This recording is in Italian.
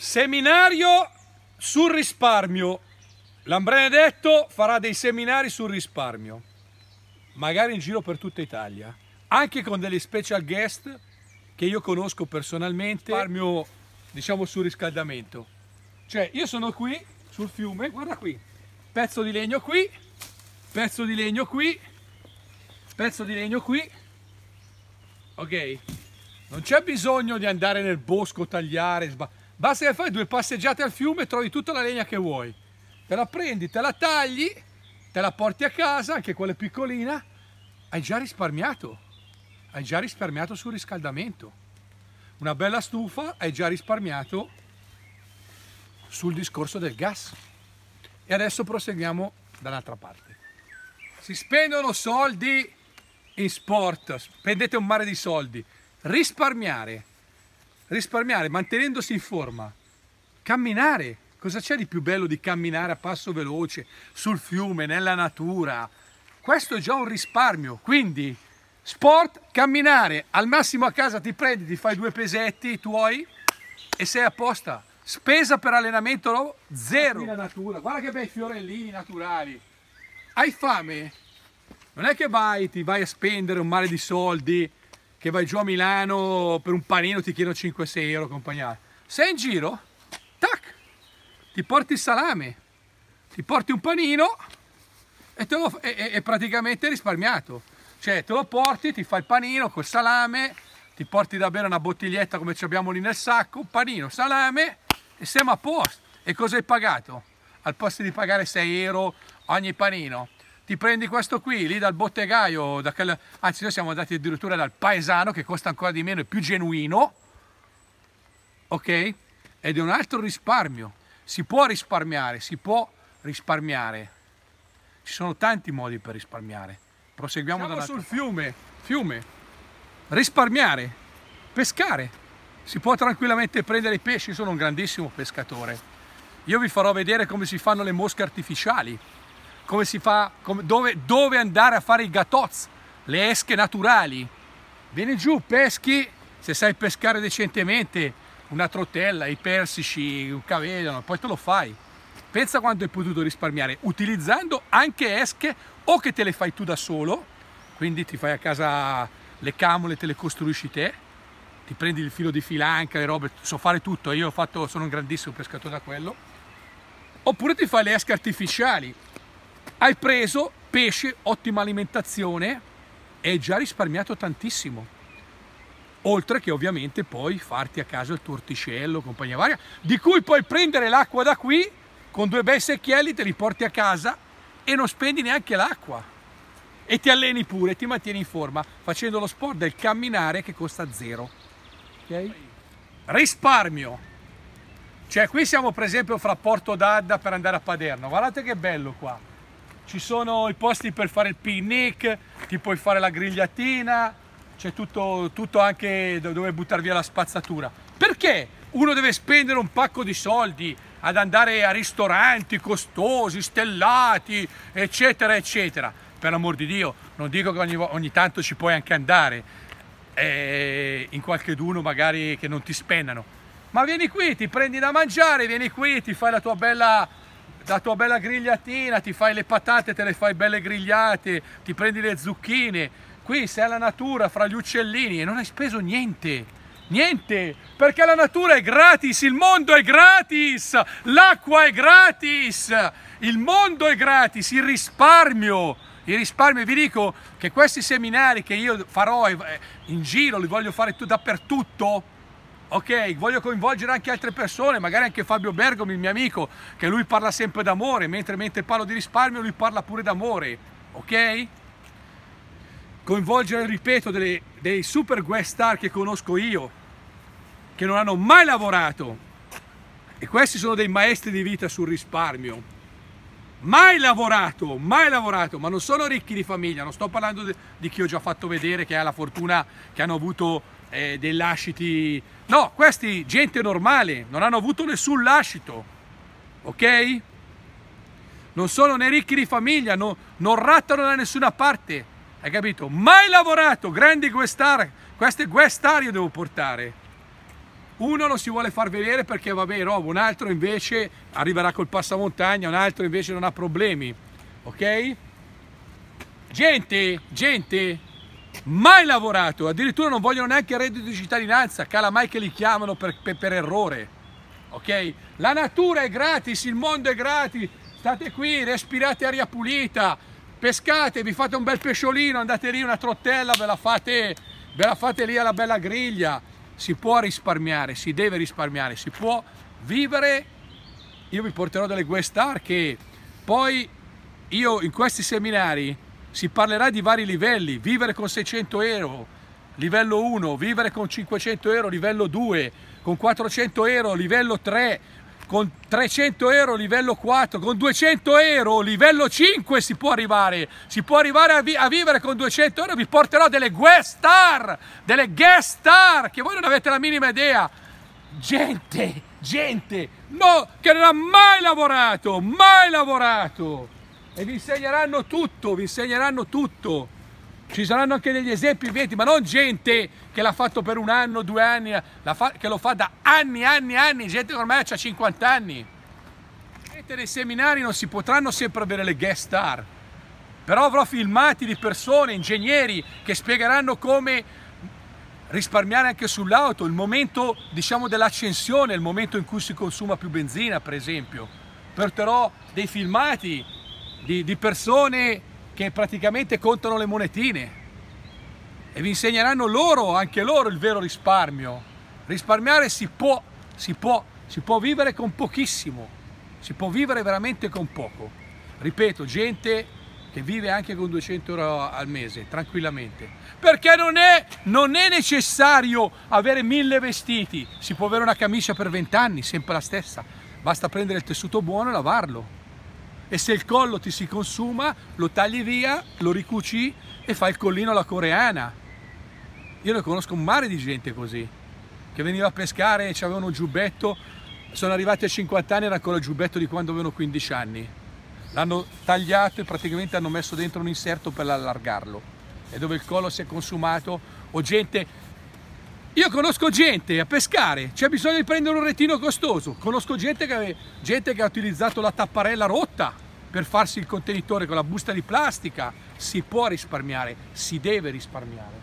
Seminario sul risparmio. Lambrenedetto farà dei seminari sul risparmio, magari in giro per tutta Italia, anche con degli special guest che io conosco personalmente, risparmio diciamo sul riscaldamento. Cioè io sono qui sul fiume, guarda qui, pezzo di legno qui, pezzo di legno qui, pezzo di legno qui, ok? Non c'è bisogno di andare nel bosco, tagliare, sbagliare Basta che fai due passeggiate al fiume e trovi tutta la legna che vuoi. Te la prendi, te la tagli, te la porti a casa, anche quella piccolina, hai già risparmiato. Hai già risparmiato sul riscaldamento. Una bella stufa, hai già risparmiato sul discorso del gas. E adesso proseguiamo dall'altra parte. Si spendono soldi in sport, spendete un mare di soldi. Risparmiare risparmiare mantenendosi in forma, camminare. Cosa c'è di più bello di camminare a passo veloce sul fiume, nella natura? Questo è già un risparmio, quindi sport, camminare, al massimo a casa ti prendi, ti fai due pesetti tuoi e sei apposta. Spesa per allenamento no? zero. La natura, guarda che bei fiorellini naturali. Hai fame? Non è che vai, ti vai a spendere un mare di soldi, che vai giù a Milano per un panino ti chiedono 5-6 euro accompagnare. Sei in giro, tac, ti porti il salame, ti porti un panino e, te lo, e, è praticamente risparmiato. Cioè te lo porti, ti fai il panino col salame, ti porti da bere una bottiglietta come ci abbiamo lì nel sacco, panino, salame e siamo a posto. E cosa hai pagato? Al posto di pagare 6 euro ogni panino, ti prendi questo qui, lì dal bottegaio, da quel... anzi noi siamo andati addirittura dal paesano che costa ancora di meno, è più genuino, ok? Ed è un altro risparmio, si può risparmiare, si può risparmiare, ci sono tanti modi per risparmiare, proseguiamo Siamo sul parte. fiume, fiume, risparmiare, pescare, si può tranquillamente prendere i pesci, sono un grandissimo pescatore, io vi farò vedere come si fanno le mosche artificiali, come si fa, come, dove, dove andare a fare i gatoz, le esche naturali. Vieni giù, peschi, se sai pescare decentemente, una trotella, i persici, un cavedano, poi te lo fai. Pensa quanto hai potuto risparmiare utilizzando anche esche o che te le fai tu da solo, quindi ti fai a casa le camole, te le costruisci te, ti prendi il filo di filanca, le robe, so fare tutto, io fatto, sono un grandissimo pescatore da quello, oppure ti fai le esche artificiali, hai preso pesce, ottima alimentazione e hai già risparmiato tantissimo. Oltre che ovviamente poi farti a casa il tuo orticello, compagnia varia, di cui puoi prendere l'acqua da qui, con due bei secchielli te li porti a casa e non spendi neanche l'acqua. E ti alleni pure, ti mantieni in forma facendo lo sport del camminare che costa zero. Okay? Risparmio. Cioè qui siamo per esempio fra Porto d'Adda per andare a Paderno, guardate che bello qua ci sono i posti per fare il picnic, ti puoi fare la grigliatina, c'è tutto, tutto anche dove buttare via la spazzatura. Perché uno deve spendere un pacco di soldi ad andare a ristoranti costosi, stellati, eccetera, eccetera? Per l'amor di Dio, non dico che ogni, ogni tanto ci puoi anche andare, eh, in qualche d'uno magari che non ti spennano. Ma vieni qui, ti prendi da mangiare, vieni qui, ti fai la tua bella la tua bella grigliatina, ti fai le patate, te le fai belle grigliate, ti prendi le zucchine. Qui sei alla natura, fra gli uccellini e non hai speso niente. Niente, perché la natura è gratis, il mondo è gratis, l'acqua è gratis, il mondo è gratis, il risparmio, il risparmio. Vi dico che questi seminari che io farò eh, in giro, li voglio fare dappertutto, ok, voglio coinvolgere anche altre persone, magari anche Fabio Bergomi, il mio amico, che lui parla sempre d'amore, mentre mentre parlo di risparmio lui parla pure d'amore, ok? Coinvolgere, ripeto, delle, dei super guest star che conosco io, che non hanno mai lavorato. E questi sono dei maestri di vita sul risparmio. Mai lavorato, mai lavorato, ma non sono ricchi di famiglia, non sto parlando di chi ho già fatto vedere che ha la fortuna che hanno avuto eh, dei lasciti. No, questi gente normale, non hanno avuto nessun lascito, ok? Non sono né ricchi di famiglia, no, non rattano da nessuna parte, hai capito? Mai lavorato, grandi guestar, queste guestar io devo portare. Uno non si vuole far vedere perché vabbè roba, un altro invece arriverà col passamontagna, un altro invece non ha problemi, ok? Gente, gente, mai lavorato, addirittura non vogliono neanche il reddito di cittadinanza, cala mai che li chiamano per, per, per errore, ok? La natura è gratis, il mondo è gratis, state qui, respirate aria pulita, pescate, vi fate un bel pesciolino, andate lì una trottella, ve la fate, ve la fate lì alla bella griglia, si può risparmiare, si deve risparmiare, si può vivere, io vi porterò delle guest star che poi io in questi seminari si parlerà di vari livelli, vivere con 600 euro, livello 1, vivere con 500 euro, livello 2, con 400 euro, livello 3, con 300 euro, livello 4, con 200 euro, livello 5 si può arrivare, si può arrivare a, vi a vivere con 200 euro, vi porterò delle guest star, delle guest star, che voi non avete la minima idea, gente, gente, no, che non ha mai lavorato, mai lavorato e vi insegneranno tutto, vi insegneranno tutto. Ci saranno anche degli esempi viventi, ma non gente che l'ha fatto per un anno, due anni, che lo fa da anni, anni, anni, gente che ormai ha 50 anni. Gente nei seminari non si potranno sempre avere le guest star, però avrò filmati di persone, ingegneri, che spiegheranno come risparmiare anche sull'auto, il momento diciamo dell'accensione, il momento in cui si consuma più benzina per esempio. Porterò dei filmati di, di persone che praticamente contano le monetine e vi insegneranno loro, anche loro, il vero risparmio. Risparmiare si può, si può, si può vivere con pochissimo, si può vivere veramente con poco. Ripeto, gente che vive anche con 200 euro al mese, tranquillamente. Perché non è, non è necessario avere mille vestiti, si può avere una camicia per 20 anni, sempre la stessa. Basta prendere il tessuto buono e lavarlo e se il collo ti si consuma lo tagli via, lo ricuci e fai il collino alla coreana. Io ne conosco un mare di gente così, che veniva a pescare e avevano un giubbetto, sono arrivati a 50 anni e era ancora il giubbetto di quando avevano 15 anni. L'hanno tagliato e praticamente hanno messo dentro un inserto per allargarlo. E dove il collo si è consumato, o gente io conosco gente a pescare, c'è bisogno di prendere un retino costoso, conosco gente che, gente che, ha utilizzato la tapparella rotta per farsi il contenitore con la busta di plastica, si può risparmiare, si deve risparmiare.